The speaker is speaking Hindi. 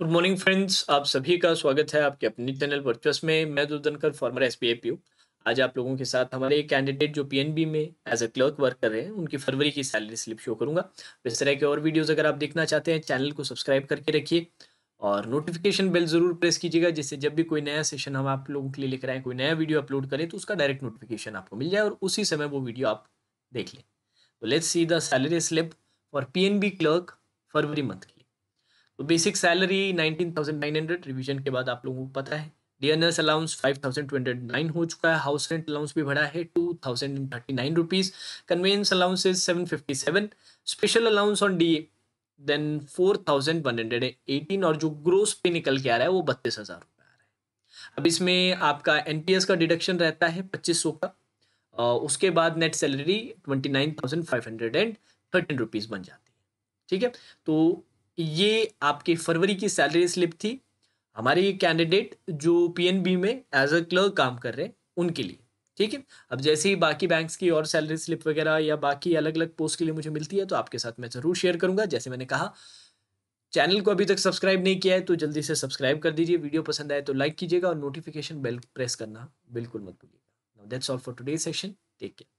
गुड मॉर्निंग फ्रेंड्स आप सभी का स्वागत है आपके अपने चैनल वर्चुअस में मैं दुर्धनकर फॉर्मर एस पी आज आप लोगों के साथ हमारे कैंडिडेट जो पीएनबी में एज ए क्लर्क वर्क कर रहे हैं उनकी फरवरी की सैलरी स्लिप शो करूंगा तो इस तरह के और वीडियोस अगर आप देखना चाहते हैं चैनल को सब्सक्राइब करके रखिए और नोटिफिकेशन बिल ज़रूर प्रेस कीजिएगा जिससे जब भी कोई नया सेशन हम आप लोगों के लिए लेकर आए कोई नया वीडियो अपलोड करें तो उसका डायरेक्ट नोटिफिकेशन आपको मिल जाए और उसी समय वो वीडियो आप देख लें तो let's see the salary slip for P clerk फरवरी मंथ की तो basic salary nineteen thousand nine hundred revision के बाद आप लोगों को पता है S allowance five thousand two hundred nine हो चुका है हाउस रेंट अलाउंस भी बढ़ा है two thousand and thirty nine rupees conveyance allowance seven fifty seven special allowance on D then four thousand one hundred eighteen और जो ग्रोस पे निकल के आ रहा है वो बत्तीस हज़ार रुपये आ रहा है अब इसमें आपका एन एस का डिडक्शन रहता है पच्चीस सौ का और उसके बाद net salary twenty nine thousand five hundred and thirteen rupees बन जाती है ठीक है तो ये आपके फरवरी की सैलरी स्लिप थी हमारे ये कैंडिडेट जो पीएनबी में एज अ क्लर्क काम कर रहे हैं उनके लिए ठीक है अब जैसे ही बाकी बैंक्स की और सैलरी स्लिप वगैरह या बाकी अलग अलग पोस्ट के लिए मुझे मिलती है तो आपके साथ मैं ज़रूर शेयर करूंगा जैसे मैंने कहा चैनल को अभी तक सब्सक्राइब नहीं किया है तो जल्दी से सब्सक्राइब कर दीजिए वीडियो पसंद आए तो लाइक कीजिएगा और नोटिफिकेशन बेल प्रेस करना बिल्कुल मत भूलिएगा that's all for today session take care